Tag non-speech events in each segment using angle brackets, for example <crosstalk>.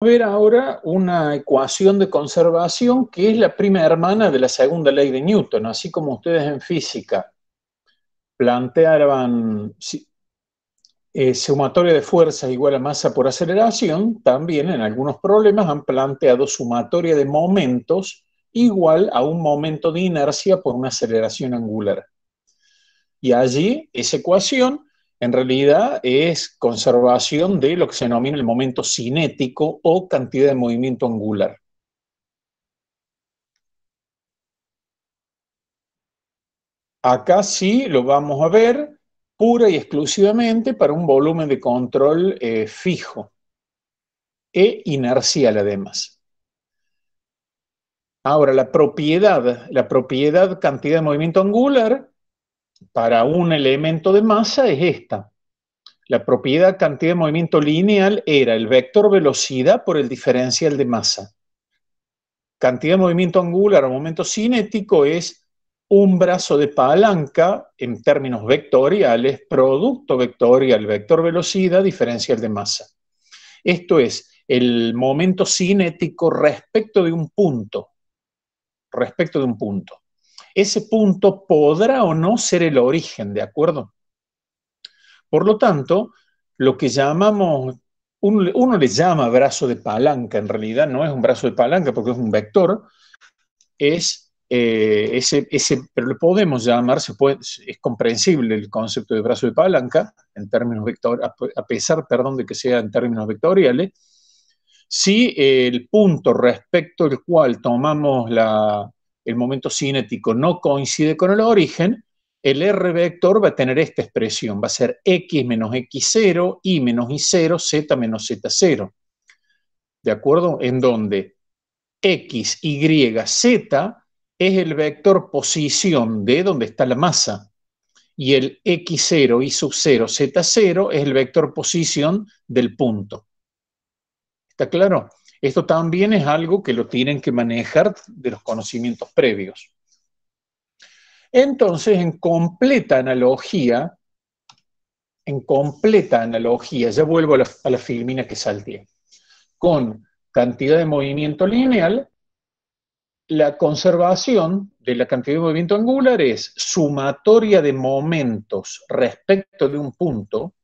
a ver ahora una ecuación de conservación que es la primera hermana de la segunda ley de Newton, así como ustedes en física planteaban eh, sumatoria de fuerzas igual a masa por aceleración, también en algunos problemas han planteado sumatoria de momentos igual a un momento de inercia por una aceleración angular. Y allí esa ecuación en realidad es conservación de lo que se denomina el momento cinético o cantidad de movimiento angular. Acá sí lo vamos a ver pura y exclusivamente para un volumen de control eh, fijo e inercial además. Ahora, la propiedad, la propiedad cantidad de movimiento angular para un elemento de masa es esta. La propiedad cantidad de movimiento lineal era el vector velocidad por el diferencial de masa. Cantidad de movimiento angular o momento cinético es un brazo de palanca en términos vectoriales, producto vectorial, vector velocidad, diferencial de masa. Esto es el momento cinético respecto de un punto, respecto de un punto ese punto podrá o no ser el origen, ¿de acuerdo? Por lo tanto, lo que llamamos, uno, le llama brazo de palanca, en realidad no es un brazo de palanca porque es un vector, es eh, ese, ese, pero lo podemos llamar, se es comprensible el concepto de brazo de palanca, en términos a pesar, perdón, de que sea en términos vectoriales, si el punto respecto al cual tomamos la, el momento cinético no coincide con el origen, el R vector va a tener esta expresión, va a ser X menos X0, Y menos Y0, Z menos Z0. ¿De acuerdo? En donde X, Y, Z es el vector posición de donde está la masa. Y el X0, Y sub 0, Z0 es el vector posición del punto. ¿Está claro? Esto también es algo que lo tienen que manejar de los conocimientos previos. Entonces, en completa analogía, en completa analogía, ya vuelvo a la, filmina que salté, con cantidad de movimiento lineal, la conservación de la cantidad de movimiento angular es sumatoria de momentos respecto de un punto,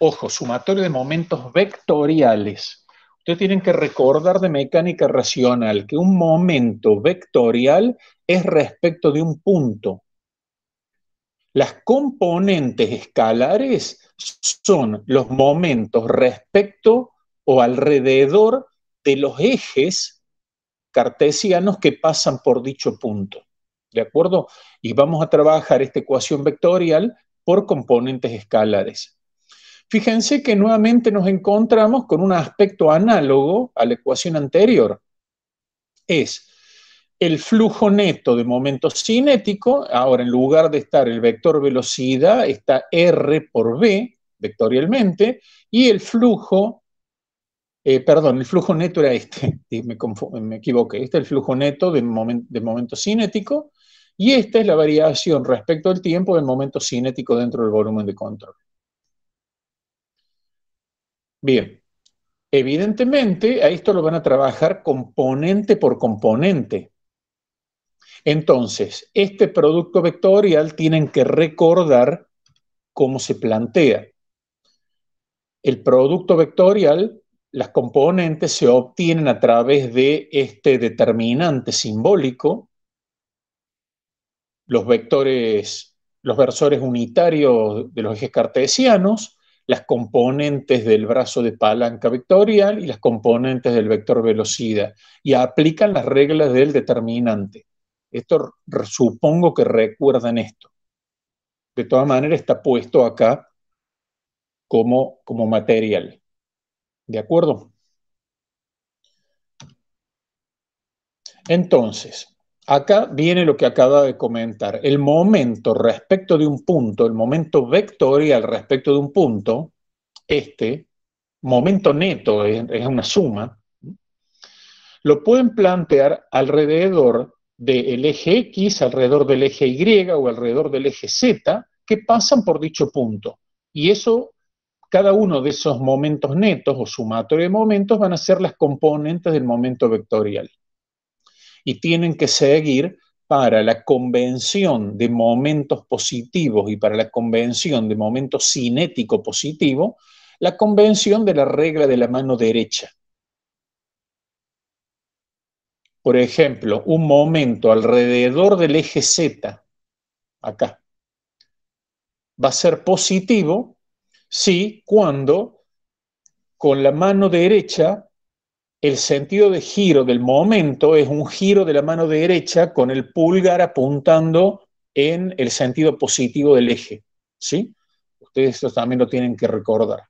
ojo, sumatoria de momentos vectoriales Ustedes tienen que recordar de mecánica racional que un momento vectorial es respecto de un punto. Las componentes escalares son los momentos respecto o alrededor de los ejes cartesianos que pasan por dicho punto. ¿De acuerdo? Y vamos a trabajar esta ecuación vectorial por componentes escalares. Fíjense que nuevamente nos encontramos con un aspecto análogo a la ecuación anterior. Es el flujo neto de momento cinético, ahora en lugar de estar el vector velocidad, está R por B vectorialmente, y el flujo, eh, perdón, el flujo neto era este, <laughs> me, equivoqué, este es el flujo neto de, de momento cinético, y esta es la variación respecto al tiempo del momento cinético dentro del volumen de control. Bien, evidentemente a esto lo van a trabajar componente por componente. Entonces, este producto vectorial tienen que recordar cómo se plantea. El producto vectorial, las componentes se obtienen a través de este determinante simbólico. Los vectores, los versores unitarios de los ejes cartesianos las componentes del brazo de palanca vectorial y las componentes del vector velocidad y aplican las reglas del determinante. Esto supongo que recuerdan esto. De todas maneras está puesto acá como, como material. ¿De acuerdo? Entonces, Acá viene lo que acaba de comentar. El momento respecto de un punto, el momento vectorial respecto de un punto, este, momento neto es, una suma, lo pueden plantear alrededor del eje X, alrededor del eje Y o alrededor del eje Z, que pasan por dicho punto. Y eso, cada uno de esos momentos netos o sumatorio de momentos van a ser las componentes del momento vectorial y tienen que seguir para la convención de momentos positivos y para la convención de momento cinético positivo, la convención de la regla de la mano derecha. Por ejemplo, un momento alrededor del eje Z, acá, va a ser positivo si cuando con la mano derecha el sentido de giro del momento es un giro de la mano derecha con el pulgar apuntando en el sentido positivo del eje. ¿sí? Ustedes también lo tienen que recordar.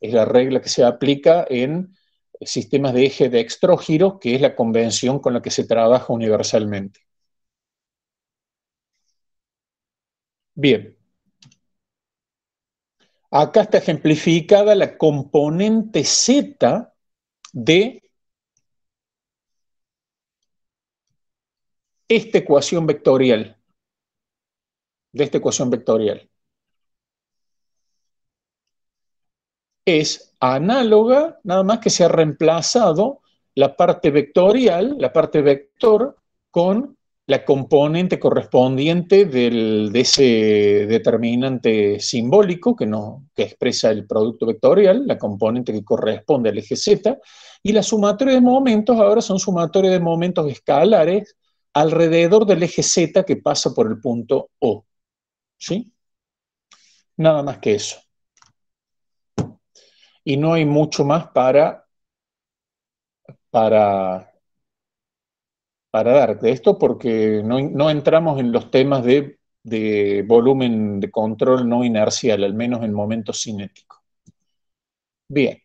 Es la regla que se aplica en sistemas de eje de extrógiro, que es la convención con la que se trabaja universalmente. Bien. Acá está ejemplificada la componente Z de esta ecuación vectorial, de esta ecuación vectorial, es análoga, nada más que se ha reemplazado la parte vectorial, la parte vector, con la componente correspondiente de ese determinante simbólico que, no, expresa el producto vectorial, la componente que corresponde al eje Z, y la sumatoria de momentos ahora son sumatoria de momentos escalares alrededor del eje Z que pasa por el punto O. ¿Sí? Nada más que eso. Y no hay mucho más para, para para darte esto porque no, entramos en los temas de, de, volumen de control no inercial, al menos en momento cinético Bien.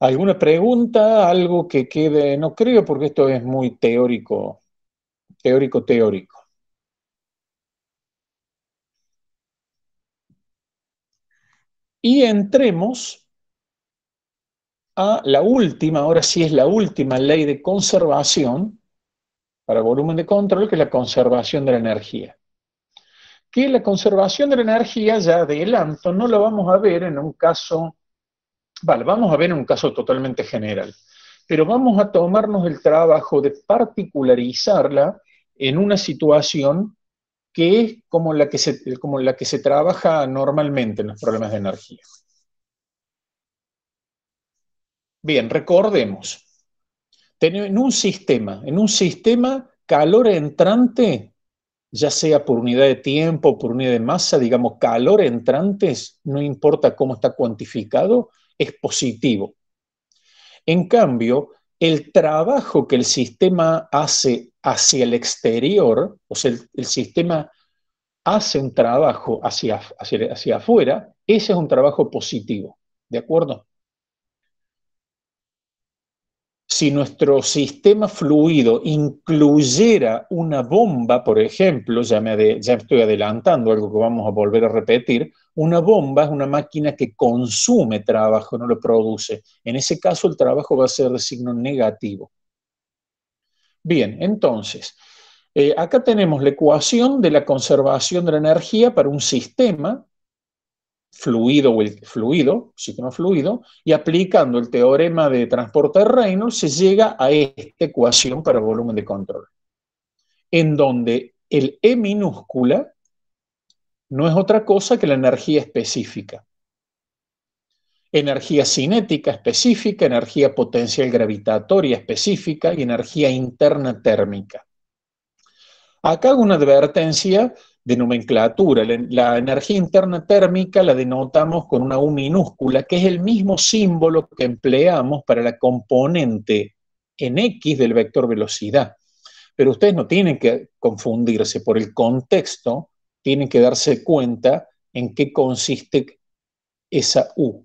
¿Alguna pregunta? ¿Algo que quede? No creo porque esto es muy teórico, teórico, teórico. Y entremos a la última, ahora sí es la última ley de conservación, para volumen de control, que es la conservación de la energía. Que la conservación de la energía, ya adelanto, no la vamos a ver en un caso, vale, vamos a ver en un caso totalmente general, pero vamos a tomarnos el trabajo de particularizarla en una situación que es como la que como la que se trabaja normalmente en los problemas de energía. Bien, recordemos, en un sistema, en un sistema calor entrante, ya sea por unidad de tiempo, por unidad de masa, digamos, calor entrante, no importa cómo está cuantificado, es positivo. En cambio, el trabajo que el sistema hace hacia el exterior, o sea, el, sistema hace un trabajo hacia, hacia, hacia afuera, ese es un trabajo positivo, ¿de acuerdo? si nuestro sistema fluido incluyera una bomba, por ejemplo, ya, me estoy adelantando algo que vamos a volver a repetir, una bomba es una máquina que consume trabajo, no lo produce. En ese caso el trabajo va a ser de signo negativo. Bien, entonces, eh, acá tenemos la ecuación de la conservación de la energía para un sistema fluido, o el fluido, sistema fluido, y aplicando el teorema de transporte de Reynolds se llega a esta ecuación para volumen de control, en donde el E minúscula no es otra cosa que la energía específica. Energía cinética específica, energía potencial gravitatoria específica y energía interna térmica. Acá hago una advertencia de nomenclatura. La, energía interna térmica la denotamos con una U minúscula, que es el mismo símbolo que empleamos para la componente en X del vector velocidad. Pero ustedes no tienen que confundirse por el contexto, tienen que darse cuenta en qué consiste esa U.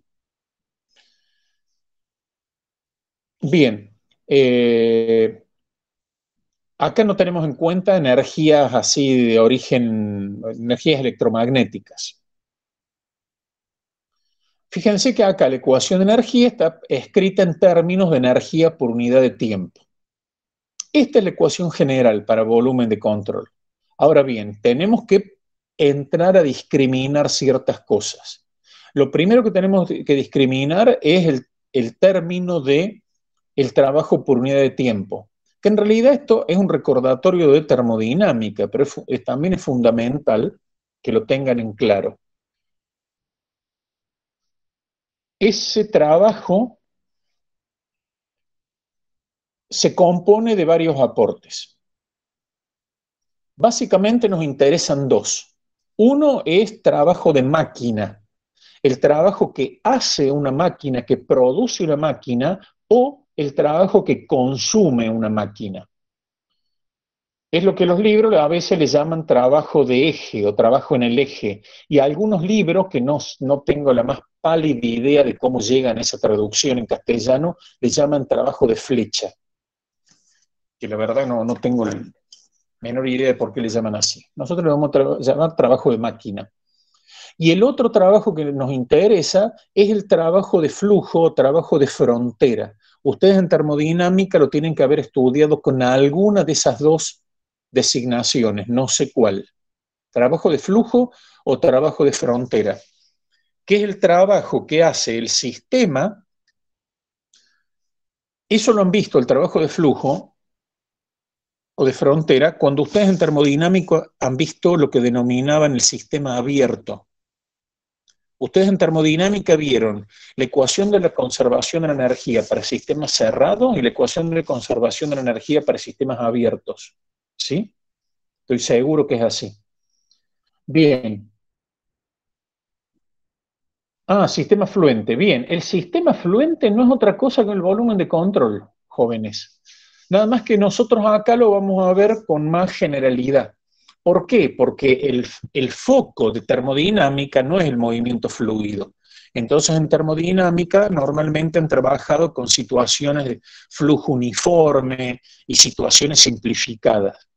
Bien. Eh, Acá no tenemos en cuenta energías así de origen, energías electromagnéticas. Fíjense que acá la ecuación de energía está escrita en términos de energía por unidad de tiempo. Esta es la ecuación general para volumen de control. Ahora bien, tenemos que entrar a discriminar ciertas cosas. Lo primero que tenemos que discriminar es el, término de el trabajo por unidad de tiempo que en realidad esto es un recordatorio de termodinámica, pero también es fundamental que lo tengan en claro. Ese trabajo se compone de varios aportes. Básicamente nos interesan dos. Uno es trabajo de máquina, el trabajo que hace una máquina, que produce una máquina o el trabajo que consume una máquina. Es lo que los libros a veces le llaman trabajo de eje o trabajo en el eje. Y algunos libros que no, no tengo la más pálida idea de cómo llegan a esa traducción en castellano, le llaman trabajo de flecha. Que la verdad no, no tengo la menor idea de por qué le llaman así. Nosotros le vamos a llamar trabajo de máquina. Y el otro trabajo que nos interesa es el trabajo de flujo, o trabajo de frontera. Ustedes en termodinámica lo tienen que haber estudiado con alguna de esas dos designaciones, no sé cuál. Trabajo de flujo o trabajo de frontera, ¿Qué es el trabajo que hace el sistema. Eso lo han visto, el trabajo de flujo o de frontera, cuando ustedes en termodinámica han visto lo que denominaban el sistema abierto. Ustedes en termodinámica vieron la ecuación de la conservación de la energía para sistemas cerrados y la ecuación de la conservación de la energía para sistemas abiertos. ¿Sí? Estoy seguro que es así. Bien. Ah, sistema fluente. Bien, el sistema fluente no es otra cosa que el volumen de control, jóvenes. Nada más que nosotros acá lo vamos a ver con más generalidad. ¿Por qué? Porque el, el foco de termodinámica no es el movimiento fluido. Entonces, en termodinámica normalmente han trabajado con situaciones de flujo uniforme y situaciones simplificadas.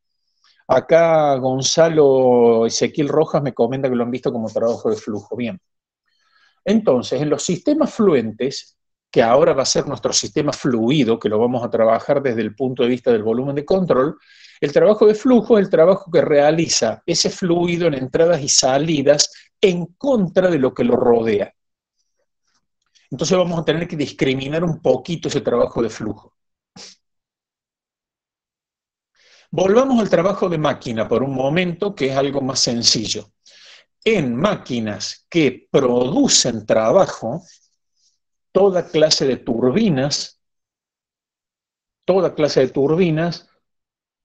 Acá Gonzalo Ezequiel Rojas me comenta que lo han visto como trabajo de flujo. Bien. Entonces, en los sistemas fluentes, que ahora va a ser nuestro sistema fluido, que lo vamos a trabajar desde el punto de vista del volumen de control, el trabajo de flujo es el trabajo que realiza ese fluido en entradas y salidas en contra de lo que lo rodea. Entonces vamos a tener que discriminar un poquito ese trabajo de flujo. Volvamos al trabajo de máquina por un momento, que es algo más sencillo. En máquinas que producen trabajo, toda clase de turbinas, toda clase de turbinas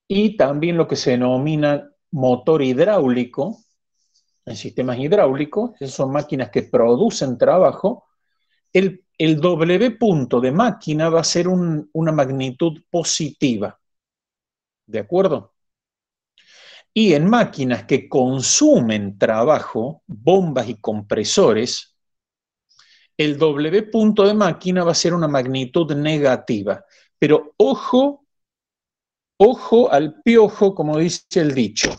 y también lo que se denomina motor hidráulico, en sistemas hidráulicos, esas son máquinas que producen trabajo, el, el W punto de máquina va a ser una magnitud positiva. ¿De acuerdo? Y en máquinas que consumen trabajo, bombas y compresores, el W punto de máquina va a ser una magnitud negativa. Pero ojo ojo al piojo, como dice el dicho.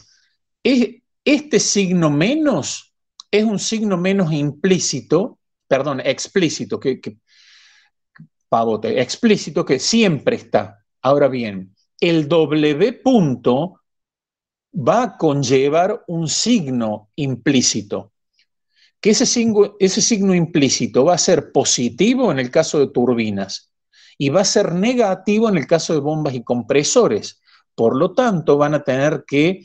este signo menos es un signo menos implícito, perdón, explícito, que, explícito que siempre está. Ahora bien, el W punto va a conllevar un signo implícito. Que ese signo implícito va a ser positivo en el caso de turbinas y va a ser negativo en el caso de bombas y compresores. Por lo tanto, van a tener que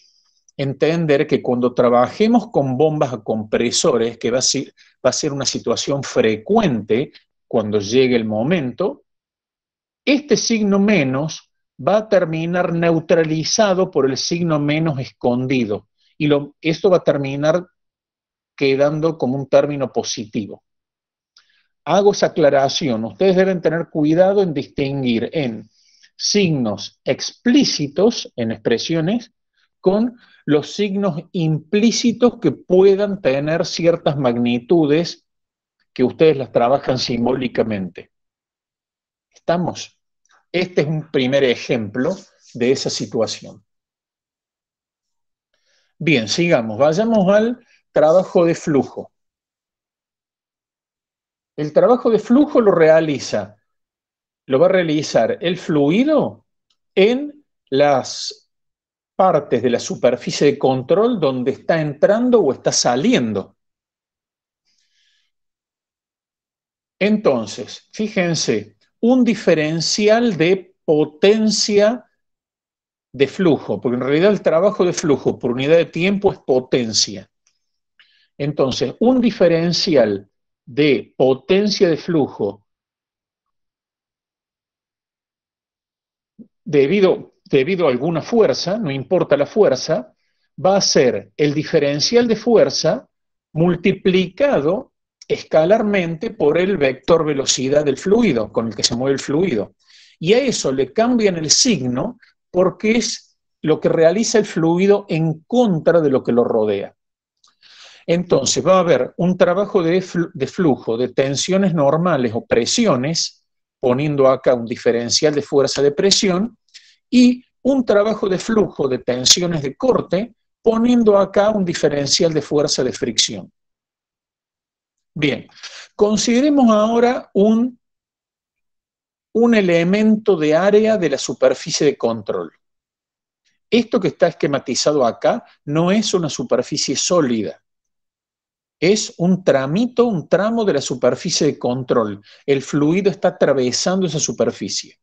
entender que cuando trabajemos con bombas a compresores, que va a, ser, va a ser, una situación frecuente cuando llegue el momento, este signo menos va a terminar neutralizado por el signo menos escondido. Y esto va a terminar quedando como un término positivo hago esa aclaración. Ustedes deben tener cuidado en distinguir en signos explícitos, en expresiones, con los signos implícitos que puedan tener ciertas magnitudes que ustedes las trabajan simbólicamente. ¿Estamos? Este es un primer ejemplo de esa situación. Bien, sigamos. Vayamos al trabajo de flujo. El trabajo de flujo lo realiza, lo va a realizar el fluido en las partes de la superficie de control donde está entrando o está saliendo. Entonces, fíjense, un diferencial de potencia de flujo, porque en realidad el trabajo de flujo por unidad de tiempo es potencia. Entonces, un diferencial de potencia de flujo debido, debido a alguna fuerza, no importa la fuerza, va a ser el diferencial de fuerza multiplicado escalarmente por el vector velocidad del fluido, con el que se mueve el fluido. Y a eso le cambian el signo porque es lo que realiza el fluido en contra de lo que lo rodea. Entonces va a haber un trabajo de, flujo de tensiones normales o presiones, poniendo acá un diferencial de fuerza de presión, y un trabajo de flujo de tensiones de corte, poniendo acá un diferencial de fuerza de fricción. Bien, consideremos ahora un, un elemento de área de la superficie de control. Esto que está esquematizado acá no es una superficie sólida, es un tramito, un tramo de la superficie de control. El fluido está atravesando esa superficie.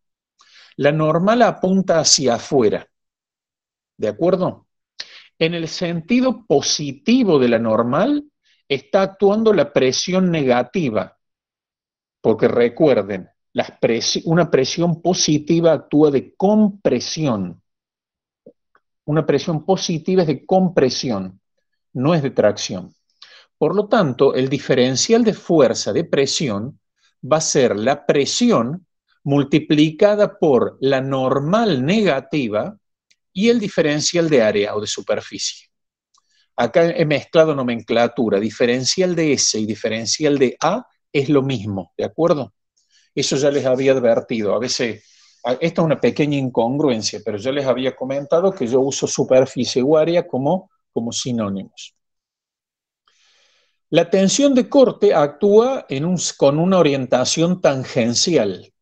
La normal apunta hacia afuera. ¿De acuerdo? En el sentido positivo de la normal está actuando la presión negativa. Porque recuerden, una presión positiva actúa de compresión. Una presión positiva es de compresión, no es de tracción. Por lo tanto, el diferencial de fuerza de presión va a ser la presión multiplicada por la normal negativa y el diferencial de área o de superficie. Acá he mezclado nomenclatura, diferencial de S y diferencial de A es lo mismo, ¿de acuerdo? Eso ya les había advertido. A veces, esta es una pequeña incongruencia, pero yo les había comentado que yo uso superficie o área como, como sinónimos. La tensión de corte actúa en un, con una orientación tangencial.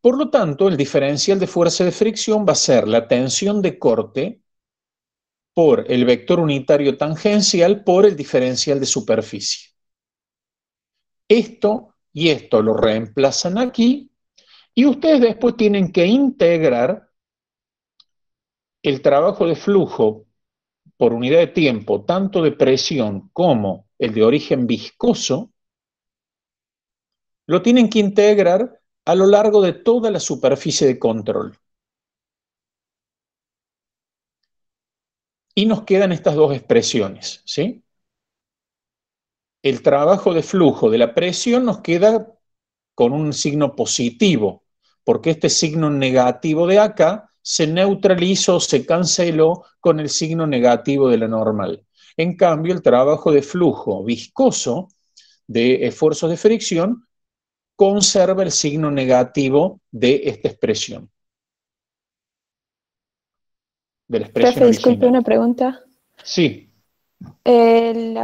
Por lo tanto, el diferencial de fuerza de fricción va a ser la tensión de corte por el vector unitario tangencial por el diferencial de superficie. Esto y esto lo reemplazan aquí y ustedes después tienen que integrar el trabajo de flujo por unidad de tiempo, tanto de presión como el de origen viscoso, lo tienen que integrar a lo largo de toda la superficie de control. Y nos quedan estas dos expresiones, ¿sí? El trabajo de flujo de la presión nos queda con un signo positivo, porque este signo negativo de acá se neutralizó, se canceló con el signo negativo de la normal. En cambio, el trabajo de flujo viscoso de esfuerzos de fricción conserva el signo negativo de esta expresión. disculpe una pregunta. Sí. Eh,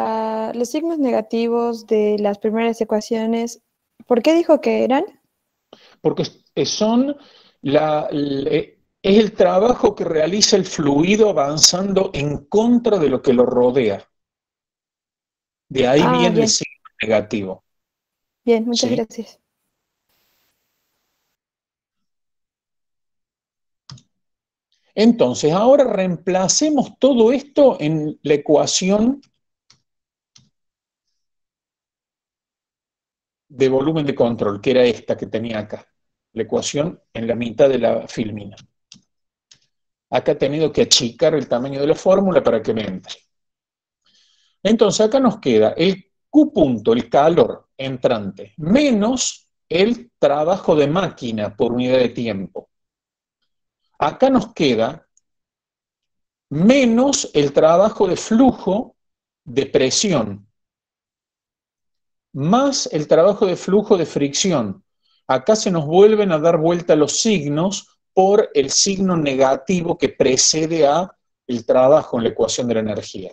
los signos negativos de las primeras ecuaciones, ¿por qué dijo que eran? Porque son la, es el trabajo que realiza el fluido avanzando en contra de lo que lo rodea. De ahí ah, viene el signo negativo. Bien, muchas gracias. Entonces, ahora reemplacemos todo esto en la ecuación de volumen de control, que era esta que tenía acá, la ecuación en la mitad de la filmina. Acá he tenido que achicar el tamaño de la fórmula para que me entre. Entonces acá nos queda el Q punto, el calor entrante, menos el trabajo de máquina por unidad de tiempo. Acá nos queda menos el trabajo de flujo de presión, más el trabajo de flujo de fricción. Acá se nos vuelven a dar vuelta los signos por el signo negativo que precede a el trabajo en la ecuación de la energía.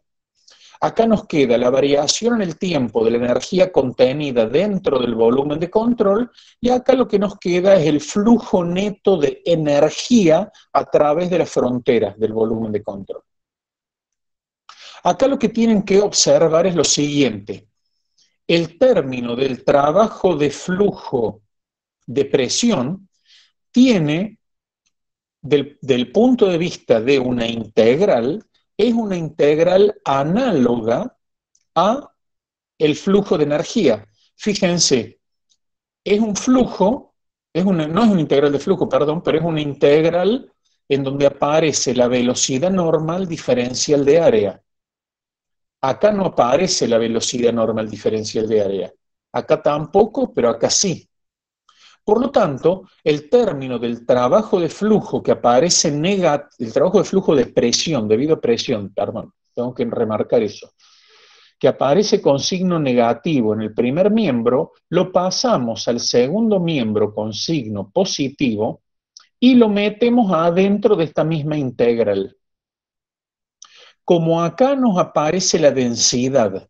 Acá nos queda la variación en el tiempo de la energía contenida dentro del volumen de control y acá lo que nos queda es el flujo neto de energía a través de las fronteras del volumen de control. Acá lo que tienen que observar es lo siguiente. El término del trabajo de flujo de presión tiene del, punto de vista de una integral, es una integral análoga a el flujo de energía. Fíjense, es un flujo, es no es una integral de flujo, perdón, pero es una integral en donde aparece la velocidad normal diferencial de área. Acá no aparece la velocidad normal diferencial de área. Acá tampoco, pero acá sí. Por lo tanto, el término del trabajo de flujo que aparece negativo, el trabajo de flujo de presión, debido a presión, perdón, tengo que remarcar eso, que aparece con signo negativo en el primer miembro, lo pasamos al segundo miembro con signo positivo y lo metemos adentro de esta misma integral. Como acá nos aparece la densidad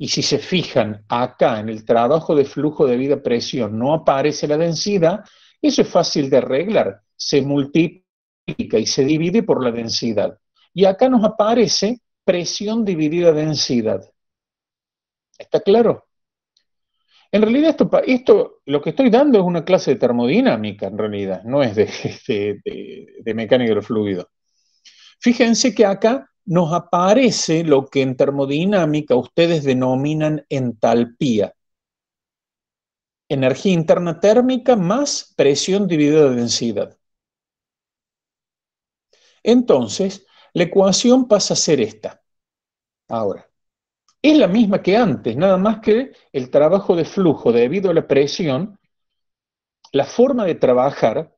y si se fijan acá en el trabajo de flujo de vida presión no aparece la densidad, eso es fácil de arreglar. Se multiplica y se divide por la densidad. Y acá nos aparece presión dividida densidad. ¿Está claro? En realidad esto, esto lo que estoy dando es una clase de termodinámica, en realidad, no es de, <laughs> de, de, mecánica fluido. Fíjense que acá nos aparece lo que en termodinámica ustedes denominan entalpía. Energía interna térmica más presión dividida de densidad. Entonces, la ecuación pasa a ser esta. Ahora, es la misma que antes, nada más que el trabajo de flujo debido a la presión, la forma de trabajar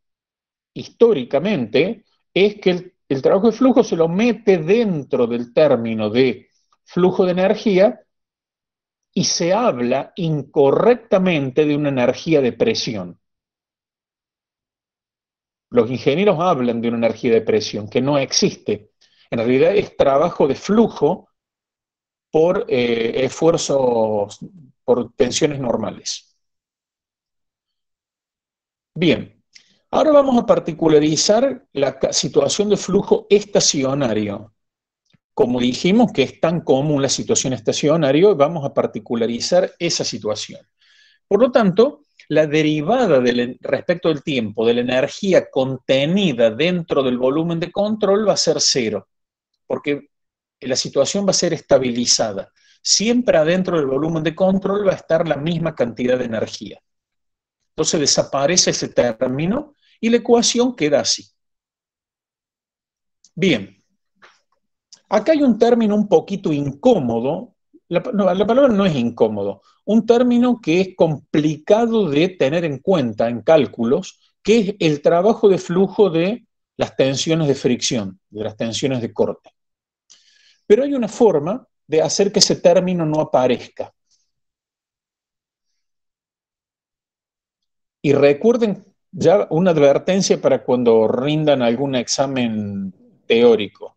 históricamente es que el el trabajo de flujo se lo mete dentro del término de flujo de energía y se habla incorrectamente de una energía de presión. Los ingenieros hablan de una energía de presión que no existe. En realidad es trabajo de flujo por eh, esfuerzos, por tensiones normales. Bien, Ahora vamos a particularizar la situación de flujo estacionario. Como dijimos que es tan común la situación estacionaria, vamos a particularizar esa situación. Por lo tanto, la derivada respecto del tiempo, de la energía contenida dentro del volumen de control va a ser cero, porque la situación va a ser estabilizada. Siempre adentro del volumen de control va a estar la misma cantidad de energía. Entonces desaparece ese término y la ecuación queda así. Bien, acá hay un término un poquito incómodo, la, la palabra no es incómodo, un término que es complicado de tener en cuenta en cálculos, que es el trabajo de flujo de las tensiones de fricción, de las tensiones de corte. Pero hay una forma de hacer que ese término no aparezca. Y recuerden ya una advertencia para cuando rindan algún examen teórico.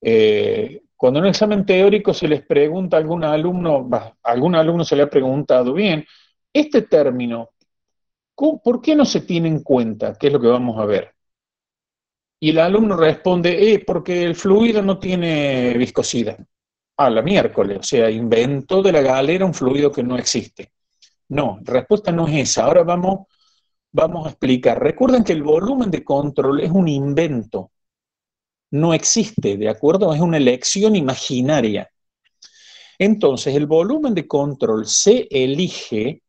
Eh, cuando en un examen teórico se les pregunta a algún alumno, algún alumno se le ha preguntado, bien, este término, ¿por qué no se tiene en cuenta? ¿Qué es lo que vamos a ver? Y el alumno responde, eh, porque el fluido no tiene viscosidad. A ah, la miércoles, o sea, inventó de la galera un fluido que no existe. No, la respuesta no es esa. Ahora vamos, vamos a explicar. Recuerden que el volumen de control es un invento. No existe, ¿de acuerdo? Es una elección imaginaria. Entonces, el volumen de control se elige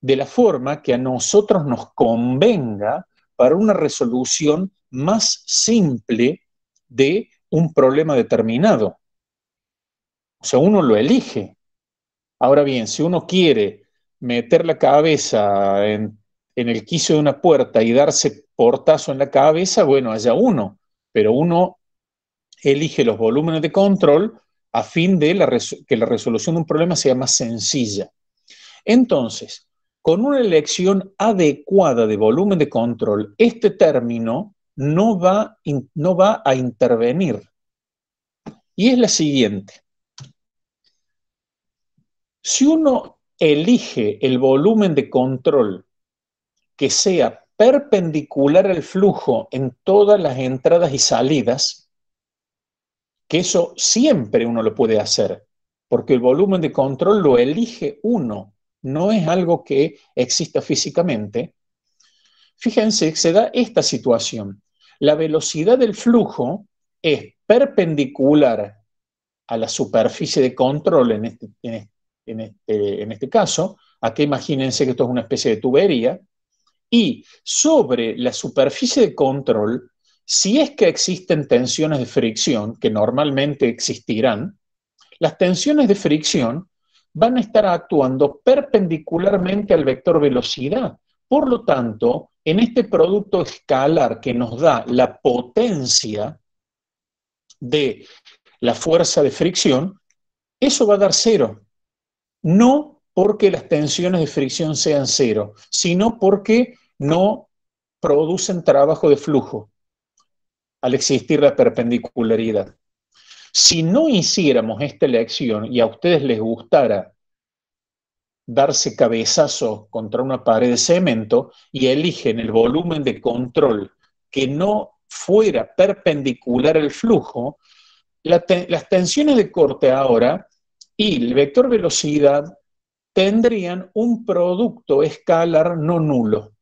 de la forma que a nosotros nos convenga para una resolución más simple de un problema determinado. O sea, uno lo elige. Ahora bien, si uno quiere meter la cabeza en, el quiso de una puerta y darse portazo en la cabeza, bueno, haya uno, pero uno elige los volúmenes de control a fin de que la resolución de un problema sea más sencilla. Entonces, con una elección adecuada de volumen de control, este término no va, no va a intervenir. Y es la siguiente. Si uno elige el volumen de control que sea perpendicular al flujo en todas las entradas y salidas, que eso siempre uno lo puede hacer, porque el volumen de control lo elige uno, no es algo que exista físicamente. Fíjense se da esta situación. La velocidad del flujo es perpendicular a la superficie de control en este, en este este, en este, caso, aquí imagínense que esto es una especie de tubería, y sobre la superficie de control, si es que existen tensiones de fricción, que normalmente existirán, las tensiones de fricción van a estar actuando perpendicularmente al vector velocidad. Por lo tanto, en este producto escalar que nos da la potencia de la fuerza de fricción, eso va a dar cero no porque las tensiones de fricción sean cero, sino porque no producen trabajo de flujo al existir la perpendicularidad. Si no hiciéramos esta elección y a ustedes les gustara darse cabezazo contra una pared de cemento y eligen el volumen de control que no fuera perpendicular al flujo, las tensiones de corte ahora y el vector velocidad tendrían un producto escalar no nulo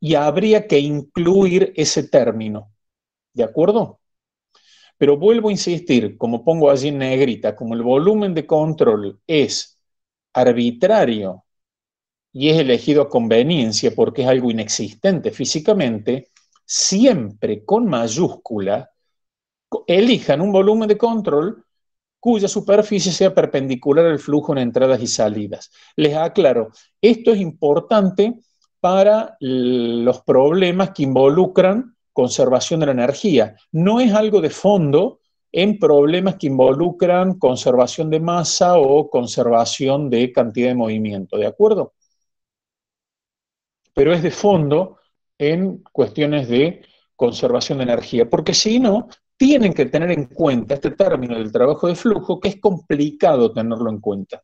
y habría que incluir ese término. ¿De acuerdo? Pero vuelvo a insistir, como pongo allí en negrita, como el volumen de control es arbitrario y es elegido a conveniencia porque es algo inexistente físicamente, siempre con mayúscula, elijan un volumen de control cuya superficie sea perpendicular al flujo en entradas y salidas. Les aclaro, esto es importante para los problemas que involucran conservación de la energía. No es algo de fondo en problemas que involucran conservación de masa o conservación de cantidad de movimiento, ¿de acuerdo? Pero es de fondo en cuestiones de conservación de energía, porque si no, tienen que tener en cuenta este término del trabajo de flujo que es complicado tenerlo en cuenta.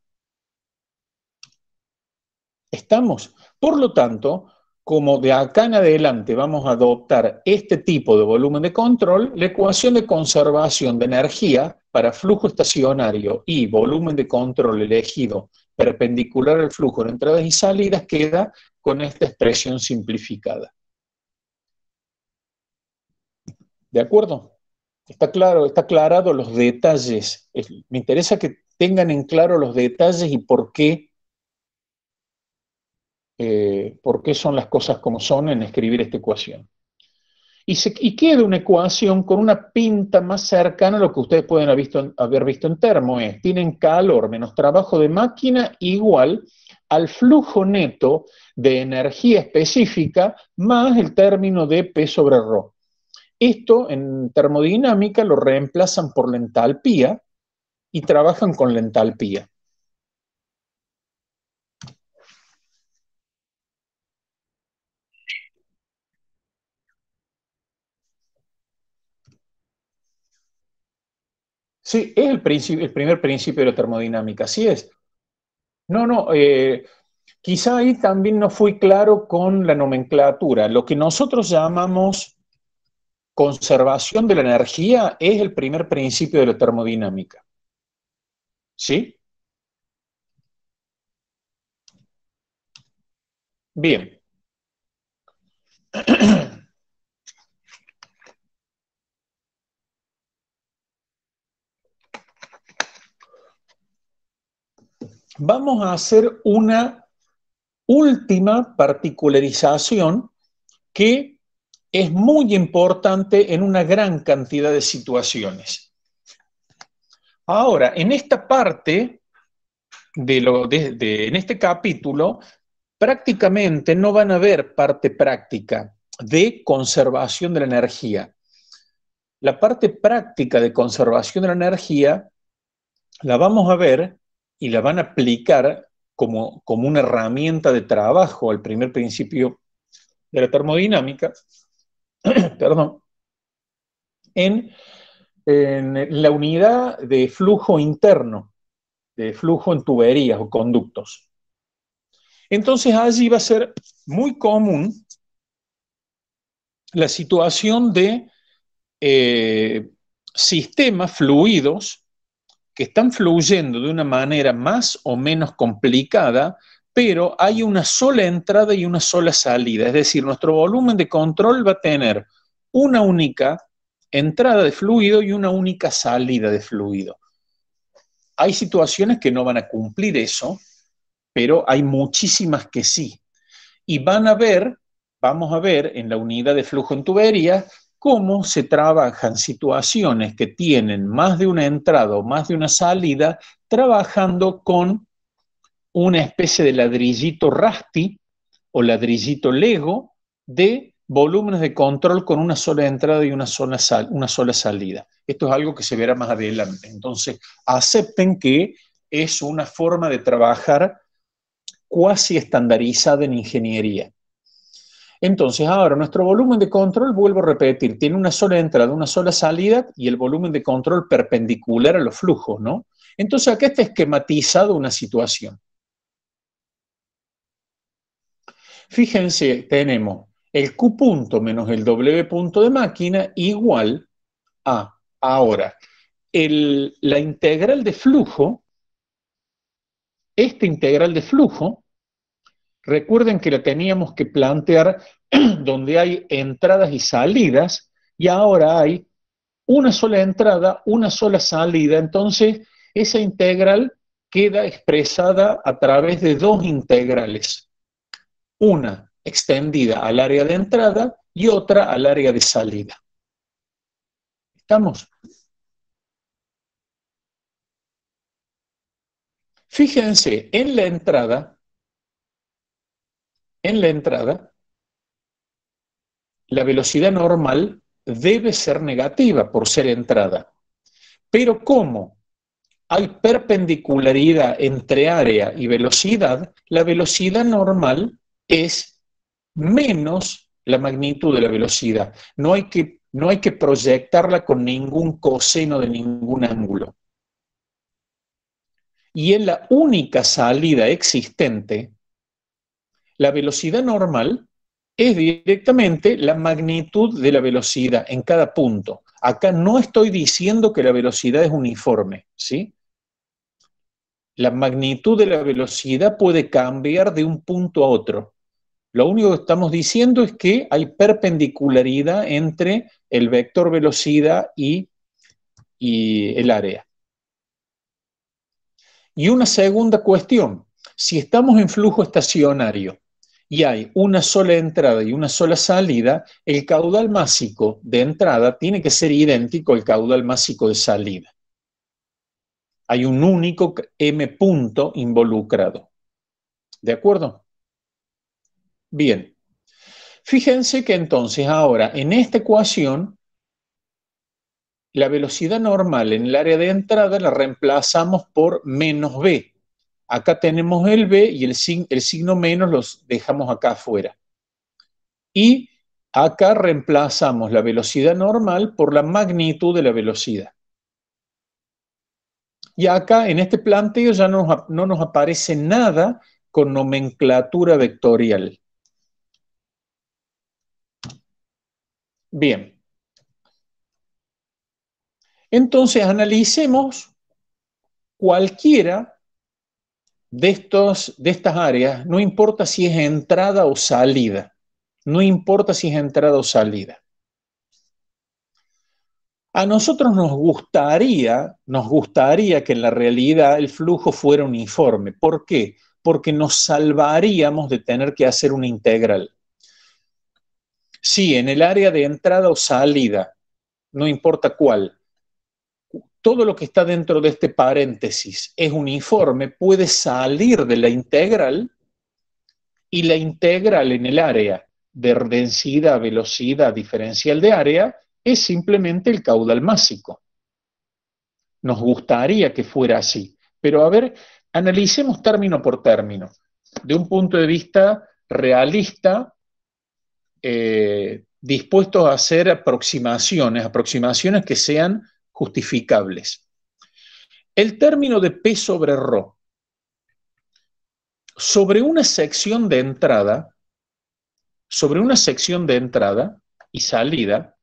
¿Estamos? Por lo tanto, como de acá en adelante vamos a adoptar este tipo de volumen de control, la ecuación de conservación de energía para flujo estacionario y volumen de control elegido perpendicular al flujo de entradas y salidas queda con esta expresión simplificada. ¿De acuerdo? Está claro, está aclarado los detalles. Me interesa que tengan en claro los detalles y por qué, eh, por qué son las cosas como son en escribir esta ecuación. Y, se, queda una ecuación con una pinta más cercana a lo que ustedes pueden haber visto, haber visto en termo. Es, tienen calor menos trabajo de máquina igual al flujo neto de energía específica más el término de P sobre Rho. Esto en termodinámica lo reemplazan por la entalpía y trabajan con la entalpía. Sí, es el, el primer principio de la termodinámica, así es. No, no, eh, quizá ahí también no fui claro con la nomenclatura. Lo que nosotros llamamos conservación de la energía es el primer principio de la termodinámica. ¿Sí? Bien. Vamos a hacer una última particularización que es muy importante en una gran cantidad de situaciones. Ahora, en esta parte, de, en este capítulo, prácticamente no van a ver parte práctica de conservación de la energía. La parte práctica de conservación de la energía la vamos a ver y la van a aplicar como, como una herramienta de trabajo al primer principio de la termodinámica, <clears throat> perdón, en, la unidad de flujo interno, de flujo en tuberías o conductos. Entonces allí va a ser muy común la situación de eh, sistemas fluidos que están fluyendo de una manera más o menos complicada pero hay una sola entrada y una sola salida. Es decir, nuestro volumen de control va a tener una única entrada de fluido y una única salida de fluido. Hay situaciones que no van a cumplir eso, pero hay muchísimas que sí. Y van a ver, vamos a ver en la unidad de flujo en tubería, cómo se trabajan situaciones que tienen más de una entrada o más de una salida, trabajando con una especie de ladrillito Rasti o ladrillito Lego de volúmenes de control con una sola entrada y una sola, salida. Esto es algo que se verá más adelante. Entonces, acepten que es una forma de trabajar cuasi estandarizada en ingeniería. Entonces, ahora nuestro volumen de control, vuelvo a repetir, tiene una sola entrada, una sola salida y el volumen de control perpendicular a los flujos, ¿no? Entonces, acá está esquematizado una situación. Fíjense, tenemos el Q punto menos el W punto de máquina igual a, ahora, la integral de flujo, esta integral de flujo, recuerden que la teníamos que plantear <clears throat> donde hay entradas y salidas, y ahora hay una sola entrada, una sola salida, entonces esa integral queda expresada a través de dos integrales una extendida al área de entrada y otra al área de salida. ¿Estamos? Fíjense, en la entrada, en la entrada, la velocidad normal debe ser negativa por ser entrada. Pero como hay perpendicularidad entre área y velocidad, la velocidad normal es menos la magnitud de la velocidad. No hay que, no hay que proyectarla con ningún coseno de ningún ángulo. Y en la única salida existente, la velocidad normal es directamente la magnitud de la velocidad en cada punto. Acá no estoy diciendo que la velocidad es uniforme, ¿sí? La magnitud de la velocidad puede cambiar de un punto a otro. Lo único que estamos diciendo es que hay perpendicularidad entre el vector velocidad y, el área. Y una segunda cuestión, si estamos en flujo estacionario y hay una sola entrada y una sola salida, el caudal másico de entrada tiene que ser idéntico al caudal másico de salida. Hay un único m punto involucrado. ¿De acuerdo? Bien, fíjense que entonces ahora en esta ecuación la velocidad normal en el área de entrada la reemplazamos por menos b. Acá tenemos el b y el, signo, menos los dejamos acá afuera. Y acá reemplazamos la velocidad normal por la magnitud de la velocidad. Y acá en este planteo ya no nos aparece nada con nomenclatura vectorial. Bien. Entonces analicemos cualquiera de, estos, de estas áreas, no importa si es entrada o salida, no importa si es entrada o salida. A nosotros nos gustaría, nos gustaría que en la realidad el flujo fuera uniforme. ¿Por qué? Porque nos salvaríamos de tener que hacer una integral. Sí, en el área de entrada o salida, no importa cuál. Todo lo que está dentro de este paréntesis es uniforme, puede salir de la integral y la integral en el área de densidad, velocidad, diferencial de área es simplemente el caudal másico. Nos gustaría que fuera así, pero a ver, analicemos término por término, de un punto de vista realista eh, dispuestos a hacer aproximaciones, aproximaciones que sean justificables. El término de P sobre Rho Sobre una sección de entrada, sobre una sección de entrada y salida,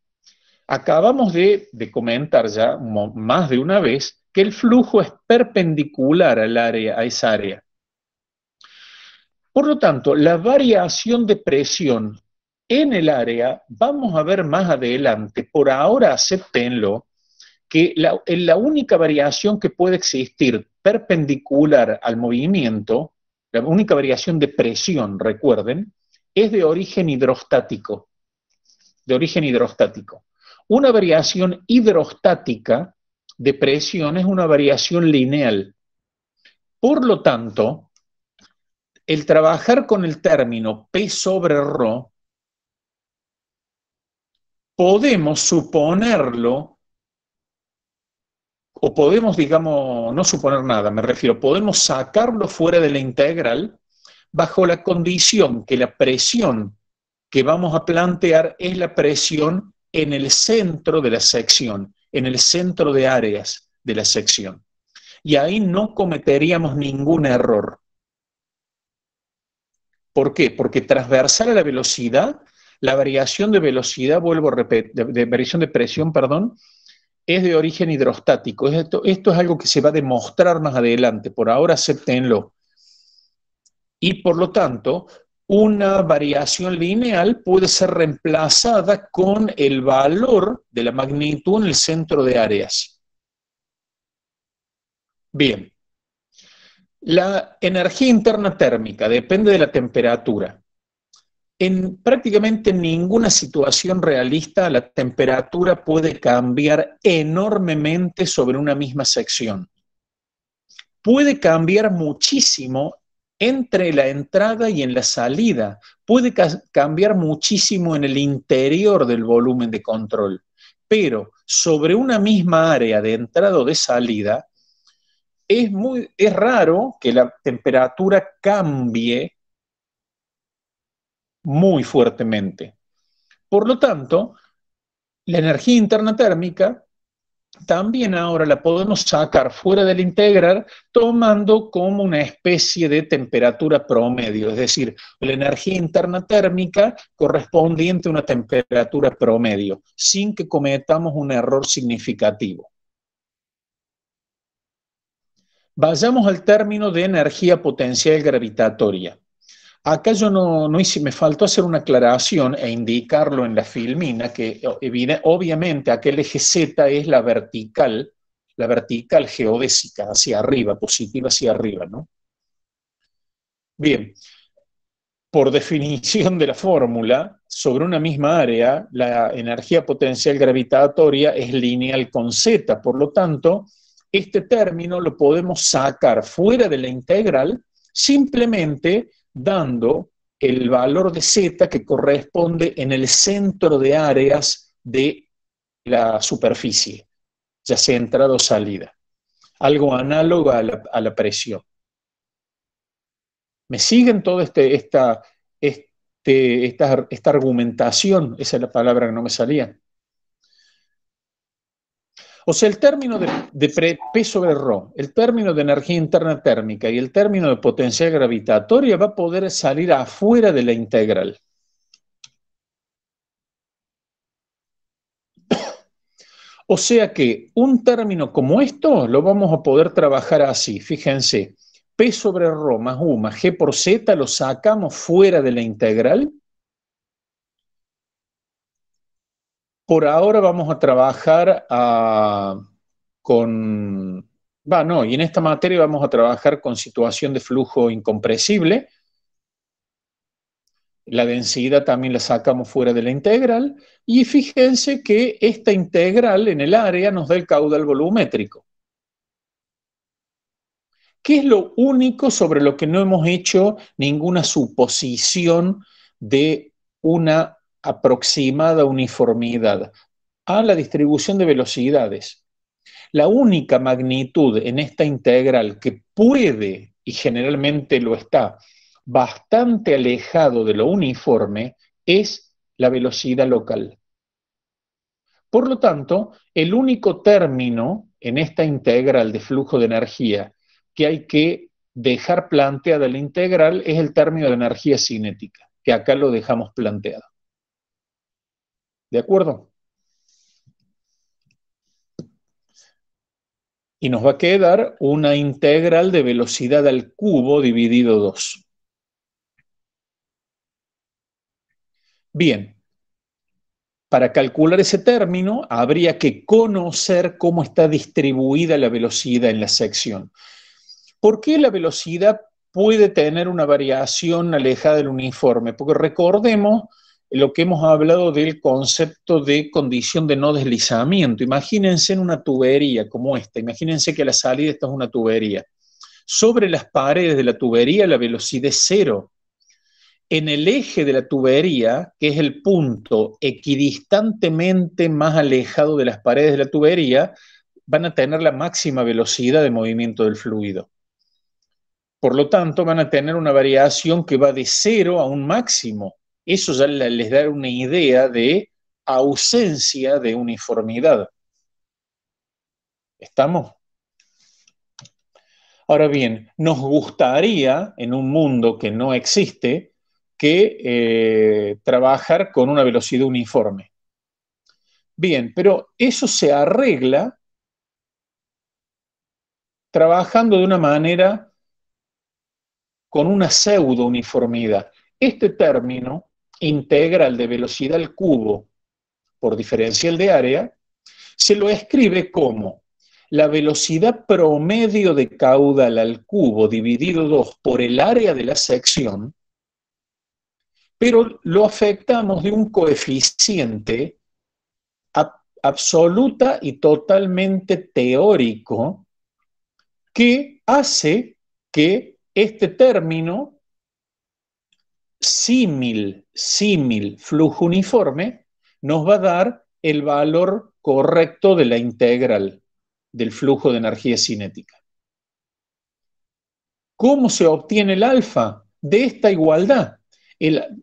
acabamos de, de comentar ya más de una vez que el flujo es perpendicular al área, a esa área. Por lo tanto, la variación de presión en el área, vamos a ver más adelante, por ahora acéptenlo, que la, la única variación que puede existir perpendicular al movimiento, la única variación de presión, recuerden, es de origen hidrostático. De origen hidrostático. Una variación hidrostática de presión es una variación lineal. Por lo tanto, el trabajar con el término P sobre ρ podemos suponerlo, o podemos, digamos, no suponer nada, me refiero, podemos sacarlo fuera de la integral bajo la condición que la presión que vamos a plantear es la presión en el centro de la sección, en el centro de áreas de la sección. Y ahí no cometeríamos ningún error. ¿Por qué? Porque transversal a la velocidad la variación de velocidad, vuelvo a repetir, de, variación de presión, perdón, es de origen hidrostático. Esto, esto, es algo que se va a demostrar más adelante. Por ahora, acéptenlo. Y por lo tanto, una variación lineal puede ser reemplazada con el valor de la magnitud en el centro de áreas. Bien. La energía interna térmica depende de la temperatura. En prácticamente ninguna situación realista la temperatura puede cambiar enormemente sobre una misma sección. Puede cambiar muchísimo entre la entrada y en la salida. Puede cambiar muchísimo en el interior del volumen de control. Pero sobre una misma área de entrada o de salida, es, muy, es raro que la temperatura cambie muy fuertemente. Por lo tanto, la energía interna térmica también ahora la podemos sacar fuera del integral tomando como una especie de temperatura promedio, es decir, la energía interna térmica correspondiente a una temperatura promedio, sin que cometamos un error significativo. Vayamos al término de energía potencial gravitatoria. Acá yo no, no, hice, me faltó hacer una aclaración e indicarlo en la filmina, que obviamente aquel eje Z es la vertical, la vertical geodésica, hacia arriba, positiva hacia arriba, ¿no? Bien, por definición de la fórmula, sobre una misma área, la energía potencial gravitatoria es lineal con Z, por lo tanto, este término lo podemos sacar fuera de la integral simplemente dando el valor de z que corresponde en el centro de áreas de la superficie, ya sea entrada o salida. Algo análogo a la, presión. ¿Me siguen toda este, esta, este, esta, esta argumentación? Esa es la palabra que no me salía. O sea, el término de, P sobre Rho, el término de energía interna térmica y el término de potencia gravitatoria va a poder salir afuera de la integral. O sea que un término como esto lo vamos a poder trabajar así. Fíjense, P sobre Rho más U más G por Z lo sacamos fuera de la integral Por ahora vamos a trabajar ah, con... Va, y en esta materia vamos a trabajar con situación de flujo incompresible. La densidad también la sacamos fuera de la integral. Y fíjense que esta integral en el área nos da el caudal volumétrico. ¿Qué es lo único sobre lo que no hemos hecho ninguna suposición de una aproximada uniformidad a la distribución de velocidades. La única magnitud en esta integral que puede, y generalmente lo está, bastante alejado de lo uniforme, es la velocidad local. Por lo tanto, el único término en esta integral de flujo de energía que hay que dejar planteada la integral es el término de energía cinética, que acá lo dejamos planteado. ¿De acuerdo? Y nos va a quedar una integral de velocidad al cubo dividido 2. Bien, para calcular ese término habría que conocer cómo está distribuida la velocidad en la sección. ¿Por qué la velocidad puede tener una variación alejada del uniforme? Porque recordemos lo que hemos hablado del concepto de condición de no deslizamiento. Imagínense en una tubería como esta, imagínense que la salida esta es una tubería. Sobre las paredes de la tubería la velocidad es cero. En el eje de la tubería, que es el punto equidistantemente más alejado de las paredes de la tubería, van a tener la máxima velocidad de movimiento del fluido. Por lo tanto, van a tener una variación que va de cero a un máximo eso ya les da una idea de ausencia de uniformidad. ¿Estamos? Ahora bien, nos gustaría en un mundo que no existe que eh, trabajar con una velocidad uniforme. Bien, pero eso se arregla trabajando de una manera con una pseudo uniformidad. Este término integral de velocidad al cubo por diferencial de área, se lo escribe como la velocidad promedio de caudal al cubo dividido 2 por el área de la sección, pero lo afectamos de un coeficiente absoluta y totalmente teórico que hace que este término símil, símil, flujo uniforme, nos va a dar el valor correcto de la integral del flujo de energía cinética. ¿Cómo se obtiene el alfa de esta igualdad?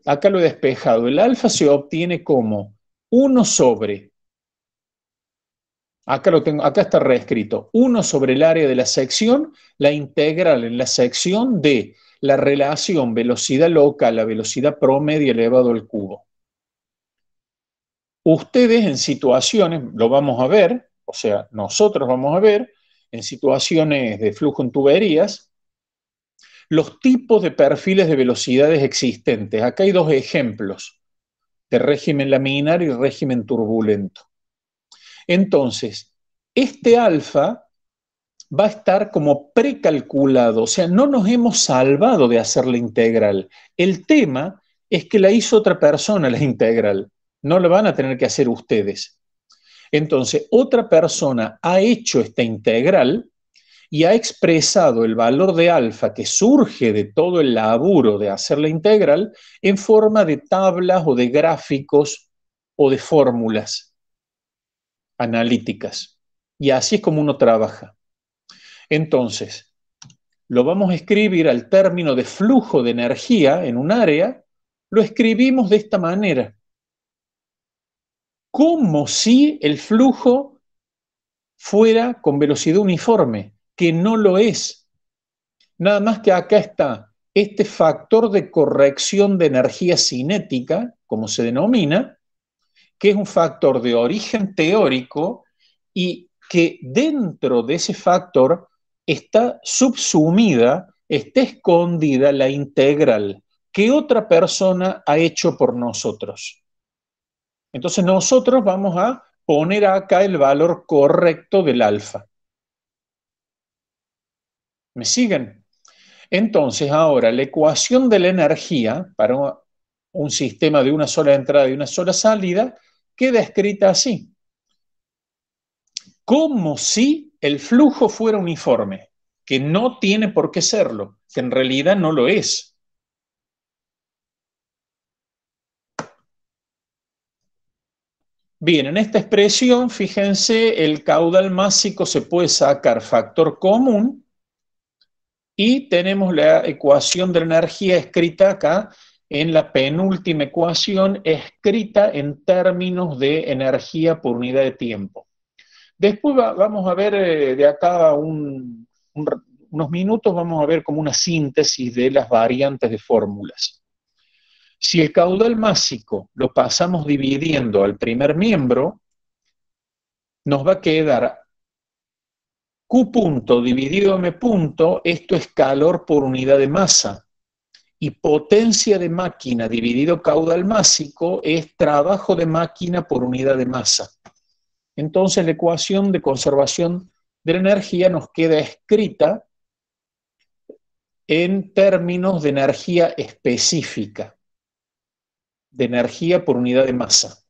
acá lo he despejado. El alfa se obtiene como 1 sobre, acá, lo tengo, acá está reescrito, 1 sobre el área de la sección, la integral en la sección de la relación velocidad local a velocidad promedio elevado al cubo. Ustedes en situaciones, lo vamos a ver, o sea, nosotros vamos a ver, en situaciones de flujo en tuberías, los tipos de perfiles de velocidades existentes. Acá hay dos ejemplos, de régimen laminar y régimen turbulento. Entonces, este alfa va a estar como precalculado, o sea, no nos hemos salvado de hacer la integral. El tema es que la hizo otra persona la integral, no la van a tener que hacer ustedes. Entonces, otra persona ha hecho esta integral y ha expresado el valor de alfa que surge de todo el laburo de hacer la integral en forma de tablas o de gráficos o de fórmulas analíticas. Y así es como uno trabaja. Entonces, lo vamos a escribir al término de flujo de energía en un área, lo escribimos de esta manera. Como si el flujo fuera con velocidad uniforme, que no lo es. Nada más que acá está este factor de corrección de energía cinética, como se denomina, que es un factor de origen teórico y que dentro de ese factor está subsumida, está escondida la integral que otra persona ha hecho por nosotros. Entonces nosotros vamos a poner acá el valor correcto del alfa. ¿Me siguen? Entonces ahora la ecuación de la energía para un sistema de una sola entrada y una sola salida queda escrita así. Como si el flujo fuera uniforme, que no tiene por qué serlo, que en realidad no lo es. Bien, en esta expresión, fíjense, el caudal másico se puede sacar factor común y tenemos la ecuación de la energía escrita acá en la penúltima ecuación, escrita en términos de energía por unidad de tiempo. Después vamos a ver eh, de acá unos minutos, vamos a ver como una síntesis de las variantes de fórmulas. Si el caudal másico lo pasamos dividiendo al primer miembro, nos va a quedar Q punto dividido M punto, esto es calor por unidad de masa. Y potencia de máquina dividido caudal másico es trabajo de máquina por unidad de masa. Entonces la ecuación de conservación de la energía nos queda escrita en términos de energía específica, de energía por unidad de masa.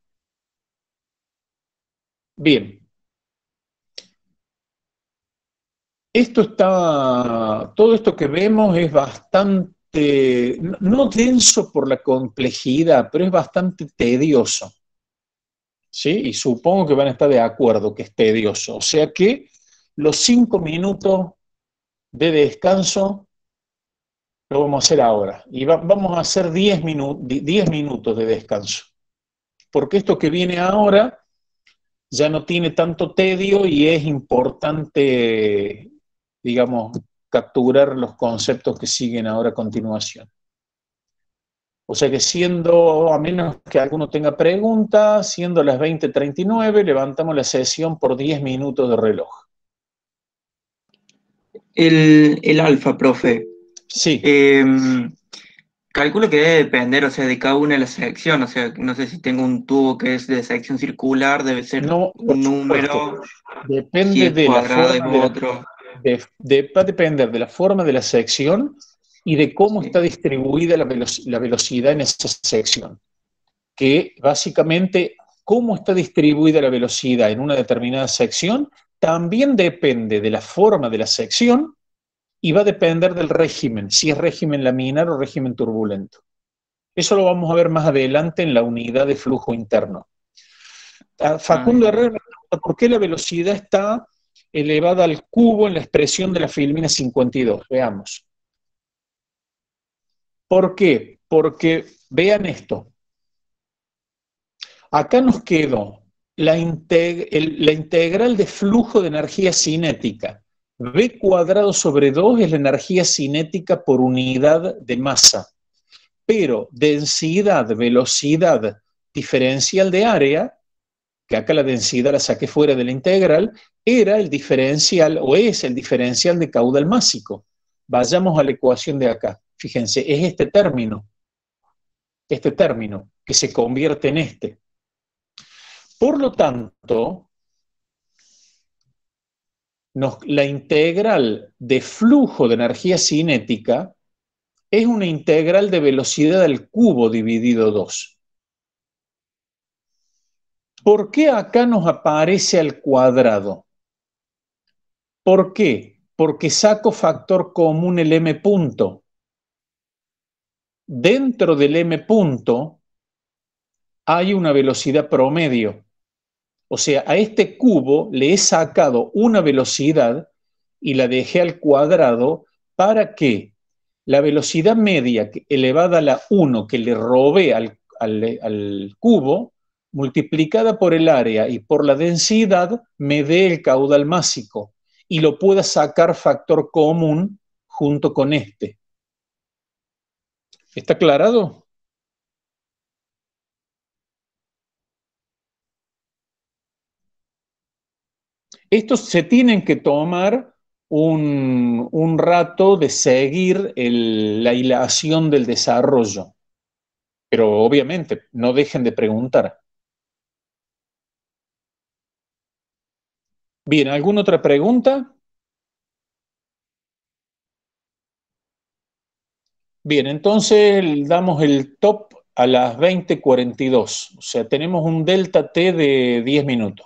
Bien. Esto está, todo esto que vemos es bastante, no denso por la complejidad, pero es bastante tedioso. Y supongo que van a estar de acuerdo que es tedioso. O sea que los cinco minutos de descanso lo vamos a hacer ahora. Y vamos a hacer diez minutos de descanso. Porque esto que viene ahora ya no tiene tanto tedio y es importante, digamos, capturar los conceptos que siguen ahora a continuación. O sea que siendo, a menos que alguno tenga preguntas, siendo las 20.39, levantamos la sesión por 10 minutos de reloj. El, alfa, profe. Sí. Em, calculo que debe depender, o sea, de cada una de las secciones. O sea, no sé si tengo un tubo que es de sección circular, debe ser no, un número. Depende de de, va a depender de la forma de la sección y de cómo está distribuida la, velocidad en esa sección. Que básicamente cómo está distribuida la velocidad en una determinada sección también depende de la forma de la sección y va a depender del régimen, si es régimen laminar o régimen turbulento. Eso lo vamos a ver más adelante en la unidad de flujo interno. Ah, Facundo Herrera ¿por qué la velocidad está elevada al cubo en la expresión de la filmina 52? Veamos. ¿Por qué? Porque vean esto. Acá nos quedó la, integral de flujo de energía cinética. B cuadrado sobre 2 es la energía cinética por unidad de masa. Pero densidad, velocidad, diferencial de área, que acá la densidad la saqué fuera de la integral, era el diferencial o es el diferencial de caudal másico. Vayamos a la ecuación de acá. Fíjense, es este término, este término que se convierte en este. Por lo tanto, la integral de flujo de energía cinética es una integral de velocidad al cubo dividido 2. ¿Por qué acá nos aparece al cuadrado? ¿Por qué? Porque saco factor común el m punto dentro del m punto hay una velocidad promedio. O sea, a este cubo le he sacado una velocidad y la dejé al cuadrado para que la velocidad media elevada a la 1 que le robé al, al, cubo, multiplicada por el área y por la densidad, me dé el caudal másico y lo pueda sacar factor común junto con este. ¿Está aclarado? Estos se tienen que tomar un, rato de seguir la hilación del desarrollo, pero obviamente no dejen de preguntar. Bien, ¿alguna otra pregunta? Bien, entonces damos el top a las 20.42, o sea, tenemos un delta T de 10 minutos.